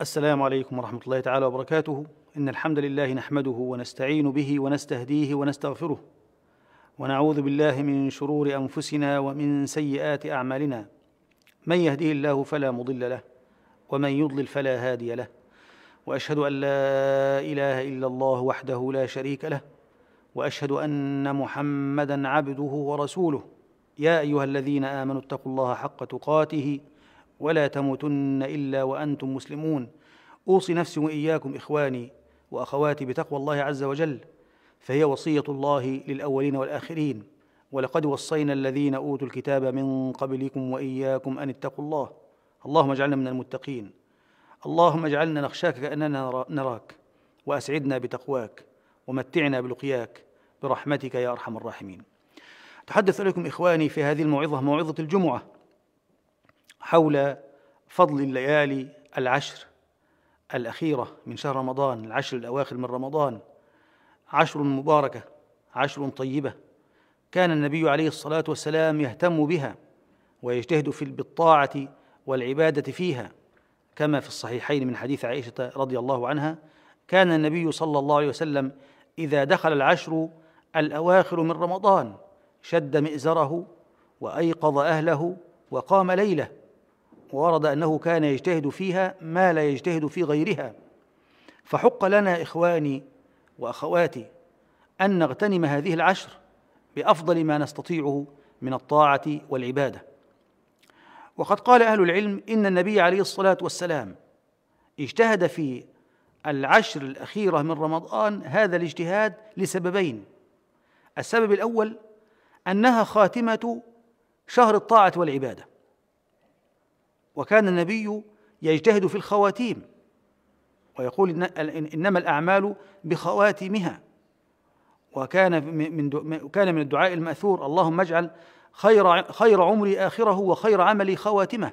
السلام عليكم ورحمة الله تعالى وبركاته إن الحمد لله نحمده ونستعين به ونستهديه ونستغفره ونعوذ بالله من شرور أنفسنا ومن سيئات أعمالنا من يهديه الله فلا مضل له ومن يضلل فلا هادي له وأشهد أن لا إله إلا الله وحده لا شريك له وأشهد أن محمدا عبده ورسوله يا أيها الذين آمنوا اتقوا الله حق تقاته ولا تموتن الا وانتم مسلمون اوصي نفسي واياكم اخواني واخواتي بتقوى الله عز وجل فهي وصيه الله للاولين والاخرين ولقد وصينا الذين اوتوا الكتاب من قبلكم واياكم ان اتقوا الله اللهم اجعلنا من المتقين اللهم اجعلنا نخشاك كاننا نراك واسعدنا بتقواك ومتعنا بلقياك برحمتك يا ارحم الراحمين تحدث اليكم اخواني في هذه الموعظه موعظه الجمعه حول فضل الليالي العشر الأخيرة من شهر رمضان العشر الأواخر من رمضان عشر مباركة عشر طيبة كان النبي عليه الصلاة والسلام يهتم بها ويجتهد في بالطاعة والعبادة فيها كما في الصحيحين من حديث عائشة رضي الله عنها كان النبي صلى الله عليه وسلم إذا دخل العشر الأواخر من رمضان شد مئزره وأيقظ أهله وقام ليله ورد انه كان يجتهد فيها ما لا يجتهد في غيرها فحق لنا اخواني واخواتي ان نغتنم هذه العشر بافضل ما نستطيعه من الطاعه والعباده وقد قال اهل العلم ان النبي عليه الصلاه والسلام اجتهد في العشر الاخيره من رمضان هذا الاجتهاد لسببين السبب الاول انها خاتمه شهر الطاعه والعباده وكان النبي يجتهد في الخواتيم ويقول إنما الأعمال بخواتمها وكان من كان من الدعاء المأثور اللهم اجعل خير خير عمري آخره وخير عملي خواتمه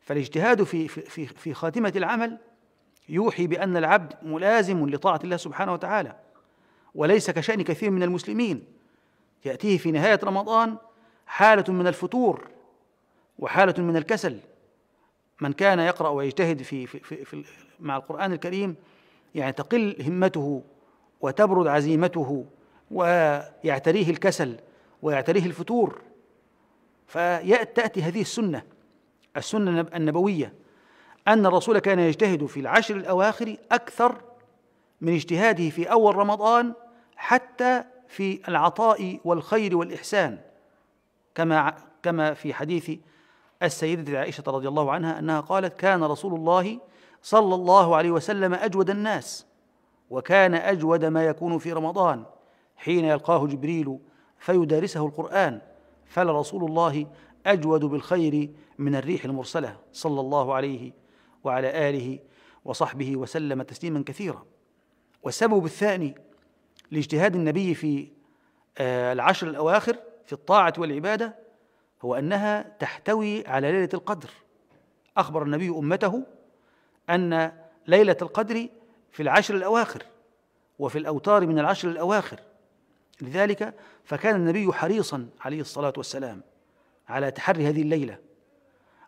فالاجتهاد في في في خاتمة العمل يوحي بأن العبد ملازم لطاعة الله سبحانه وتعالى وليس كشأن كثير من المسلمين يأتيه في نهاية رمضان حالة من الفتور وحالة من الكسل من كان يقرأ ويجتهد في, في, في, في مع القرآن الكريم يعني تقل همته وتبرد عزيمته ويعتريه الكسل ويعتريه الفتور فتأتي هذه السنة السنة النبوية أن الرسول كان يجتهد في العشر الأواخر أكثر من اجتهاده في أول رمضان حتى في العطاء والخير والإحسان كما كما في حديث السيدة عائشة رضي الله عنها أنها قالت كان رسول الله صلى الله عليه وسلم أجود الناس وكان أجود ما يكون في رمضان حين يلقاه جبريل فيدارسه القرآن فلرسول الله أجود بالخير من الريح المرسلة صلى الله عليه وعلى آله وصحبه وسلم تسليما كثيرا والسبب الثاني لاجتهاد النبي في آه، العشر الأواخر في الطاعة والعبادة هو أنها تحتوي على ليلة القدر أخبر النبي أمته أن ليلة القدر في العشر الأواخر وفي الأوتار من العشر الأواخر لذلك فكان النبي حريصا عليه الصلاة والسلام على تحري هذه الليلة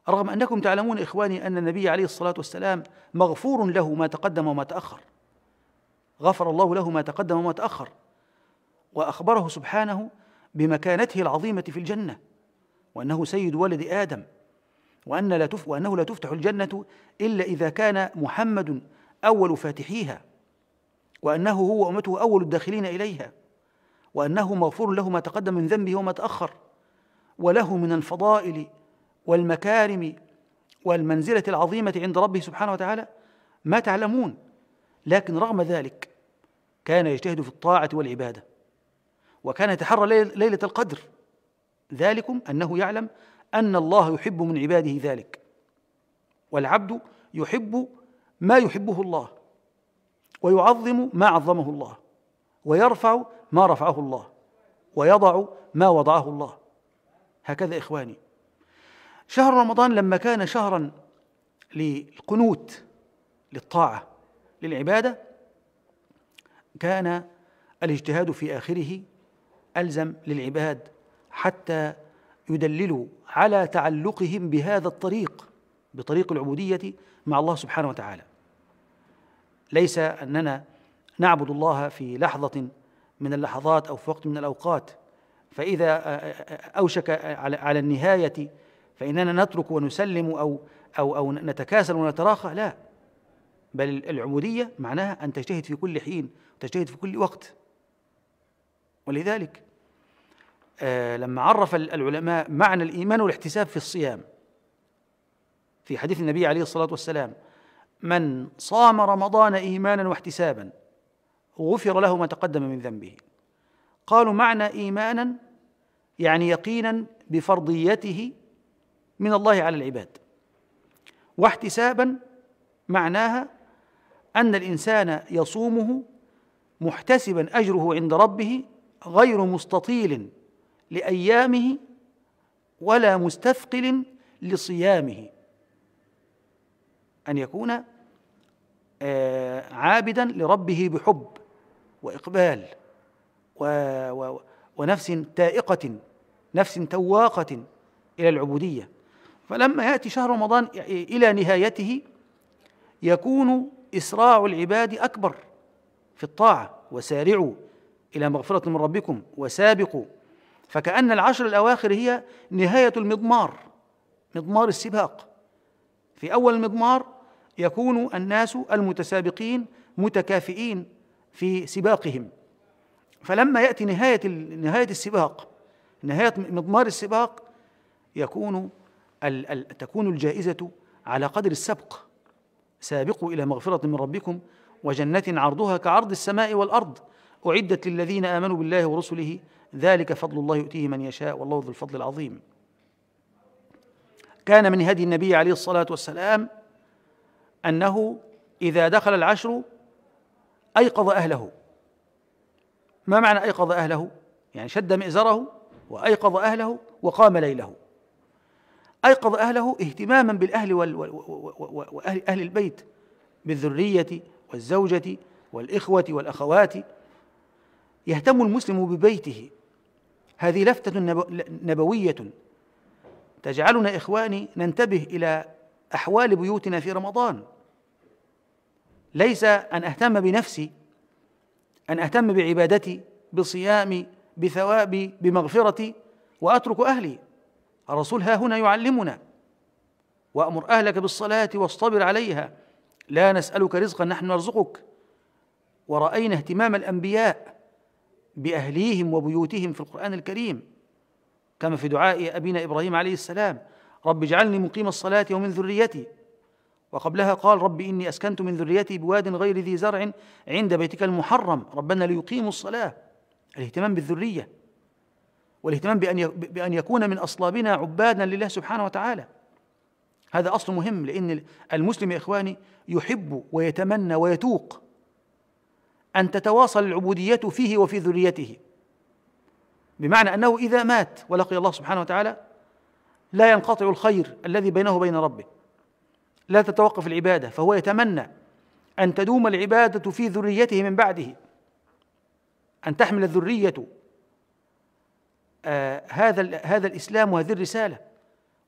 رغم أنكم تعلمون إخواني أن النبي عليه الصلاة والسلام مغفور له ما تقدم وما تأخر غفر الله له ما تقدم وما تأخر وأخبره سبحانه بمكانته العظيمة في الجنة وأنه سيد ولد آدم وأن لا تف وأنه لا تفتح الجنة إلا إذا كان محمد أول فاتحيها وأنه هو أمته أول الداخلين إليها وأنه مغفور له ما تقدم من ذنبه وما تأخر وله من الفضائل والمكارم والمنزلة العظيمة عند ربه سبحانه وتعالى ما تعلمون لكن رغم ذلك كان يجتهد في الطاعة والعبادة وكان يتحرى ليلة القدر ذلكم أنه يعلم أن الله يحب من عباده ذلك والعبد يحب ما يحبه الله ويعظم ما عظمه الله ويرفع ما رفعه الله ويضع ما وضعه الله هكذا إخواني شهر رمضان لما كان شهرا للقنوت للطاعة للعبادة كان الاجتهاد في آخره ألزم للعباد حتى يدللوا على تعلقهم بهذا الطريق بطريق العبودية مع الله سبحانه وتعالى ليس أننا نعبد الله في لحظة من اللحظات أو في وقت من الأوقات فإذا أوشك على النهاية فإننا نترك ونسلم أو أو أو نتكاسل ونتراخى لا بل العبودية معناها أن تجتهد في كل حين تجتهد في كل وقت ولذلك آه، لما عرف العلماء معنى الإيمان والاحتساب في الصيام في حديث النبي عليه الصلاة والسلام من صام رمضان إيمانا واحتسابا غفر له ما تقدم من ذنبه قالوا معنى إيمانا يعني يقينا بفرضيته من الله على العباد واحتسابا معناها أن الإنسان يصومه محتسبا أجره عند ربه غير مستطيل لأيامه ولا مستثقل لصيامه أن يكون آه، عابدا لربه بحب وإقبال ونفس تائقة نفس تواقة إلى العبودية فلما يأتي شهر رمضان إلى نهايته يكون إسراع العباد أكبر في الطاعة وسارعوا إلى مغفرة من ربكم وسابقوا فكأن العشر الأواخر هي نهاية المضمار مضمار السباق في أول المضمار يكون الناس المتسابقين متكافئين في سباقهم فلما يأتي نهاية نهاية السباق نهاية مضمار السباق يكون تكون الجائزة على قدر السبق سابقوا إلى مغفرة من ربكم وجنة عرضها كعرض السماء والأرض أعدت للذين آمنوا بالله ورسله ذلك فضل الله يؤتيه من يشاء والله ذو الفضل العظيم كان من هدي النبي عليه الصلاه والسلام انه اذا دخل العشر ايقظ اهله ما معنى ايقظ اهله يعني شد مئزره وايقظ اهله وقام ليله ايقظ اهله اهتماما بالاهل واهل اهل البيت بالذريه والزوجه والاخوه والاخوات يهتم المسلم ببيته هذه لفتة نبوية تجعلنا إخواني ننتبه إلى أحوال بيوتنا في رمضان ليس أن أهتم بنفسي أن أهتم بعبادتي بصيامي بثوابي بمغفرتي وأترك أهلي الرسول ها هنا يعلمنا وأمر أهلك بالصلاة واصطبر عليها لا نسألك رزقا نحن نرزقك ورأينا اهتمام الأنبياء باهليهم وبيوتهم في القران الكريم كما في دعاء ابينا ابراهيم عليه السلام رب اجعلني مقيم الصلاه ومن ذريتي وقبلها قال رب اني اسكنت من ذريتي بواد غير ذي زرع عند بيتك المحرم ربنا ليقيموا الصلاه الاهتمام بالذريه والاهتمام بان بان يكون من اصلابنا عبادا لله سبحانه وتعالى هذا اصل مهم لان المسلم يا اخواني يحب ويتمنى ويتوق أن تتواصل العبودية فيه وفي ذريته بمعنى أنه إذا مات ولقي الله سبحانه وتعالى لا ينقطع الخير الذي بينه وبين ربه لا تتوقف العبادة فهو يتمنى أن تدوم العبادة في ذريته من بعده أن تحمل الذرية آه هذا هذا الإسلام وهذه الرسالة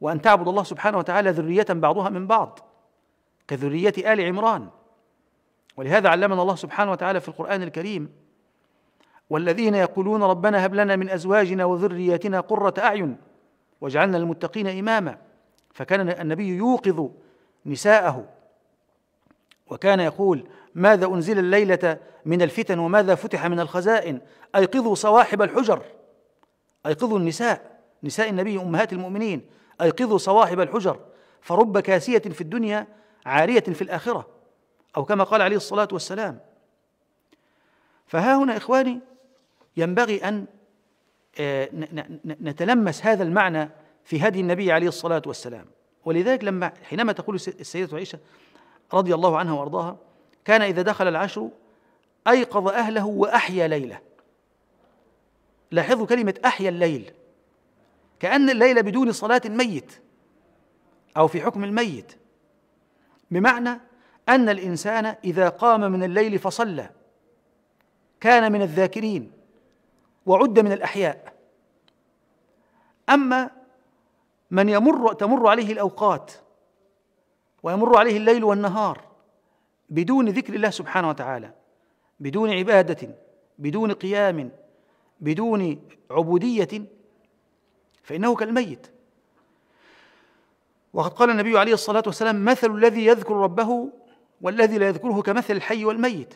وأن تعبد الله سبحانه وتعالى ذرية بعضها من بعض كذرية آل عمران ولهذا علمنا الله سبحانه وتعالى في القرآن الكريم والذين يقولون ربنا هب لنا من أزواجنا وذرياتنا قرة أعين واجعلنا للمتقين إماما فكان النبي يوقظ نساءه وكان يقول ماذا أنزل الليلة من الفتن وماذا فتح من الخزائن أيقظوا صواحب الحجر أيقظوا النساء نساء النبي أمهات المؤمنين أيقظوا صواحب الحجر فرب كاسية في الدنيا عارية في الآخرة أو كما قال عليه الصلاة والسلام فها هنا إخواني ينبغي أن آه، نتلمس هذا المعنى في هدي النبي عليه الصلاة والسلام ولذلك لما حينما تقول السيدة عائشة رضي الله عنها وأرضاها كان إذا دخل العشر أيقظ أهله وأحيا ليله لاحظوا كلمة أحيا الليل كأن الليل بدون صلاة ميت أو في حكم الميت بمعنى أن الإنسان إذا قام من الليل فصلى كان من الذاكرين وعد من الأحياء أما من يمر تمر عليه الأوقات ويمر عليه الليل والنهار بدون ذكر الله سبحانه وتعالى بدون عبادة بدون قيام بدون عبودية فإنه كالميت وقد قال النبي عليه الصلاة والسلام مثل الذي يذكر ربه والذي لا يذكره كمثل الحي والميت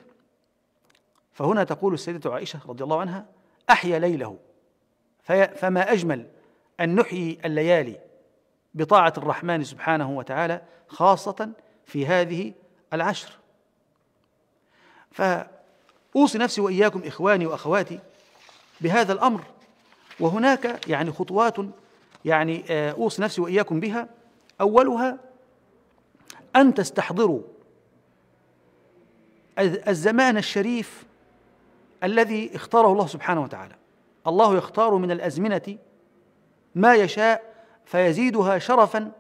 فهنا تقول السيدة عائشة رضي الله عنها أحيا ليله فما أجمل أن نحيي الليالي بطاعة الرحمن سبحانه وتعالى خاصة في هذه العشر فأوصي نفسي وإياكم إخواني وأخواتي بهذا الأمر وهناك يعني خطوات يعني آه، أوصي نفسي وإياكم بها أولها أن تستحضروا الزمان الشريف الذي اختاره الله سبحانه وتعالى الله يختار من الازمنه ما يشاء فيزيدها شرفا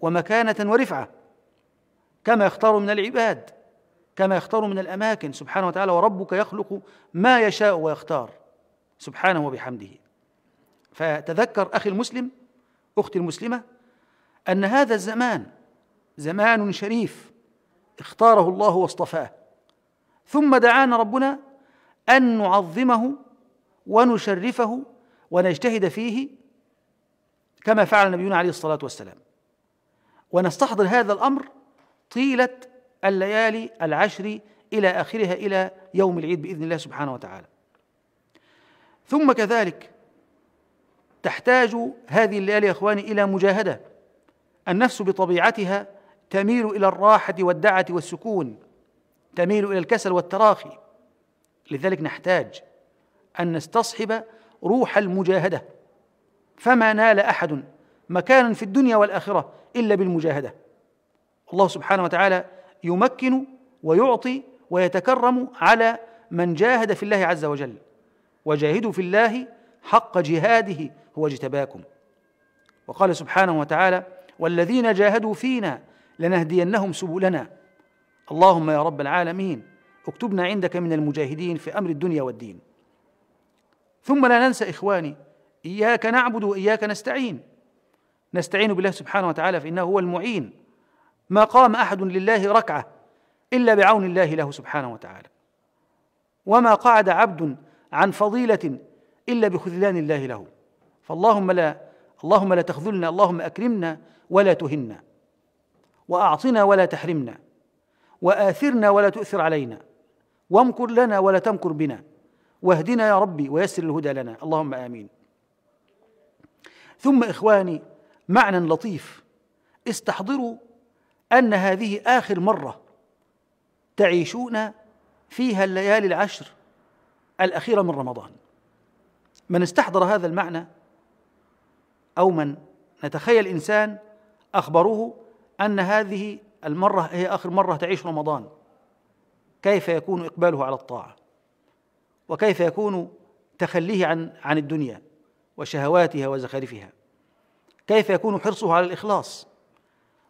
ومكانه ورفعه كما يختار من العباد كما يختار من الاماكن سبحانه وتعالى وربك يخلق ما يشاء ويختار سبحانه وبحمده فتذكر اخي المسلم اختي المسلمه ان هذا الزمان زمان شريف اختاره الله واصطفاه ثم دعانا ربنا أن نعظمه ونشرفه ونجتهد فيه كما فعل نبينا عليه الصلاة والسلام ونستحضر هذا الأمر طيلة الليالي العشر إلى آخرها إلى يوم العيد بإذن الله سبحانه وتعالى ثم كذلك تحتاج هذه الليالي يا إخواني إلى مجاهدة النفس بطبيعتها تميل إلى الراحة والدعة والسكون تميل الى الكسل والتراخي لذلك نحتاج ان نستصحب روح المجاهده فما نال احد مكانا في الدنيا والاخره الا بالمجاهده الله سبحانه وتعالى يمكن ويعطي ويتكرم على من جاهد في الله عز وجل وجاهدوا في الله حق جهاده هو اجتباكم وقال سبحانه وتعالى والذين جاهدوا فينا لنهدينهم سبلنا اللهم يا رب العالمين اكتبنا عندك من المجاهدين في امر الدنيا والدين ثم لا ننسى اخواني اياك نعبد واياك نستعين نستعين بالله سبحانه وتعالى فانه هو المعين ما قام احد لله ركعه الا بعون الله له سبحانه وتعالى وما قعد عبد عن فضيله الا بخذلان الله له فاللهم لا اللهم لا تخذلنا اللهم اكرمنا ولا تهنا واعطنا ولا تحرمنا واثرنا ولا تؤثر علينا وامكر لنا ولا تمكر بنا واهدنا يا ربي ويسر الهدى لنا اللهم امين ثم اخواني معنى لطيف استحضروا ان هذه اخر مره تعيشون فيها الليالي العشر الاخيره من رمضان من استحضر هذا المعنى او من نتخيل انسان اخبروه ان هذه المرة هي آخر مرة تعيش رمضان كيف يكون إقباله على الطاعة وكيف يكون تخليه عن عن الدنيا وشهواتها وزخارفها كيف يكون حرصه على الإخلاص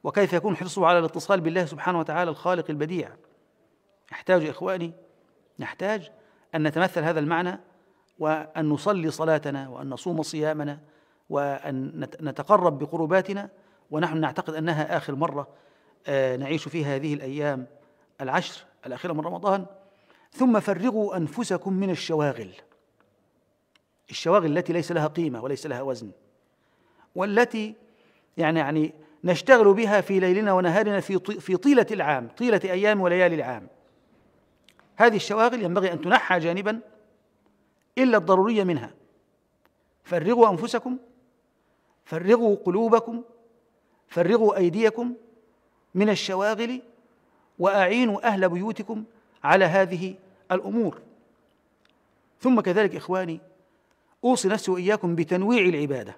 وكيف يكون حرصه على الاتصال بالله سبحانه وتعالى الخالق البديع نحتاج إخواني نحتاج أن نتمثل هذا المعنى وأن نصلي صلاتنا وأن نصوم صيامنا وأن نتقرب بقرباتنا ونحن نعتقد أنها آخر مرة نعيش في هذه الأيام العشر الأخيرة من رمضان ثم فرغوا أنفسكم من الشواغل الشواغل التي ليس لها قيمة وليس لها وزن والتي يعني يعني نشتغل بها في ليلنا ونهارنا في في طيلة العام طيلة أيام وليالي العام هذه الشواغل ينبغي أن تنحى جانبا إلا الضرورية منها فرغوا أنفسكم فرغوا قلوبكم فرغوا أيديكم من الشواغل واعينوا اهل بيوتكم على هذه الامور ثم كذلك اخواني اوصي نفسي واياكم بتنويع العباده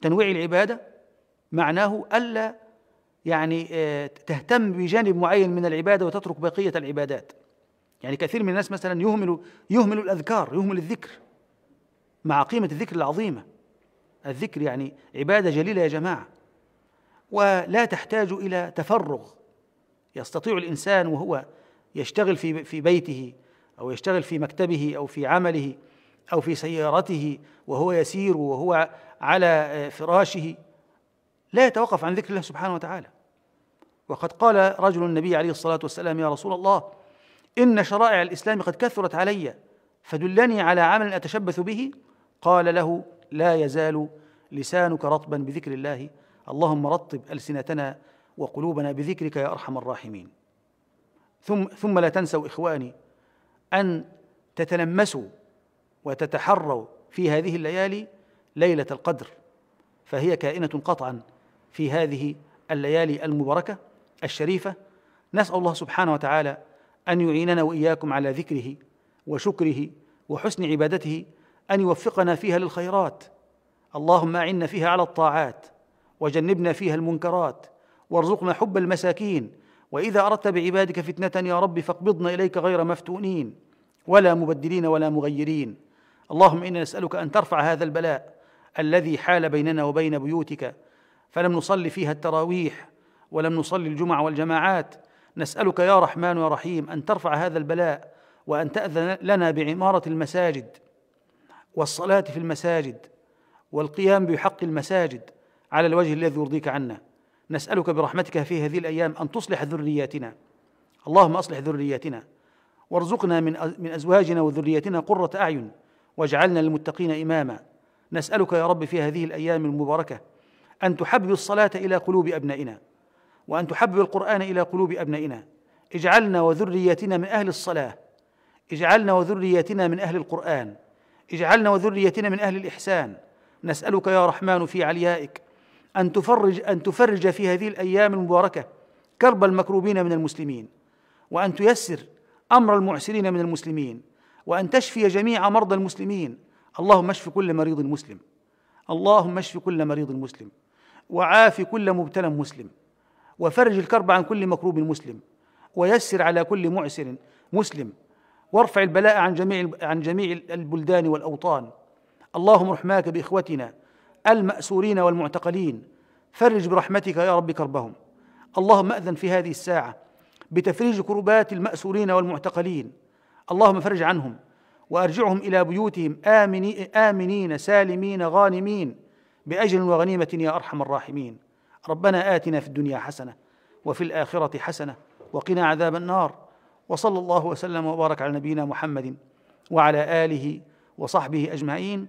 تنويع العباده معناه الا يعني آه، تهتم بجانب معين من العباده وتترك بقيه العبادات يعني كثير من الناس مثلا يهمل يهمل الاذكار يهمل الذكر مع قيمه الذكر العظيمه الذكر يعني عباده جليله يا جماعه ولا تحتاج الى تفرغ يستطيع الانسان وهو يشتغل في في بيته او يشتغل في مكتبه او في عمله او في سيارته وهو يسير وهو على آه، فراشه لا يتوقف عن ذكر الله سبحانه وتعالى وقد قال رجل النبي عليه الصلاه والسلام يا رسول الله ان شرائع الاسلام قد كثرت علي فدلني على عمل اتشبث به قال له لا يزال لسانك رطبا بذكر الله اللهم رطب ألسنتنا وقلوبنا بذكرك يا أرحم الراحمين ثم, ثم لا تنسوا إخواني أن تتلمسوا وتتحروا في هذه الليالي ليلة القدر فهي كائنة قطعا في هذه الليالي المباركة الشريفة نسأل الله سبحانه وتعالى أن يعيننا وإياكم على ذكره وشكره وحسن عبادته أن يوفقنا فيها للخيرات اللهم أعنا فيها على الطاعات وجنبنا فيها المنكرات وارزقنا حب المساكين واذا اردت بعبادك فتنه يا رب فاقبضنا اليك غير مفتونين ولا مبدلين ولا مغيرين اللهم انا نسالك ان ترفع هذا البلاء الذي حال بيننا وبين بيوتك فلم نصلي فيها التراويح ولم نصلي الجمع والجماعات نسألك يا رحمن يا رحيم أن ترفع هذا البلاء وأن تأذن لنا بعمارة المساجد والصلاة في المساجد والقيام بحق المساجد على الوجه الذي يرضيك عنا نسألك برحمتك في هذه الأيام أن تصلح ذرياتنا اللهم أصلح ذرياتنا وارزقنا من من أزواجنا وذرياتنا قرة أعين واجعلنا للمتقين إماما نسألك يا رب في هذه الأيام المباركة أن تحبب الصلاة إلى قلوب أبنائنا وأن تحبب القرآن إلى قلوب أبنائنا اجعلنا وذرياتنا من أهل الصلاة اجعلنا وذرياتنا من أهل القرآن اجعلنا وذريتنا من أهل الإحسان نسألك يا رحمن في عليائك أن تفرج أن تفرج في هذه الأيام المباركة كرب المكروبين من المسلمين وأن تيسر أمر المعسرين من المسلمين وأن تشفي جميع مرضى المسلمين اللهم اشف كل مريض مسلم اللهم اشف كل مريض مسلم وعاف كل مبتلى مسلم وفرج الكرب عن كل مكروب مسلم ويسر على كل معسر مسلم وارفع البلاء عن جميع عن جميع البلدان والاوطان اللهم ارحماك باخوتنا المأسورين والمعتقلين فرج برحمتك يا رب كربهم اللهم أذن في هذه الساعة بتفريج كربات المأسورين والمعتقلين اللهم فرج عنهم وأرجعهم إلى بيوتهم آمني آمنين سالمين غانمين بأجر وغنيمة يا أرحم الراحمين ربنا آتنا في الدنيا حسنة وفي الآخرة حسنة وقنا عذاب النار وصلى الله وسلم وبارك على نبينا محمد وعلى آله وصحبه أجمعين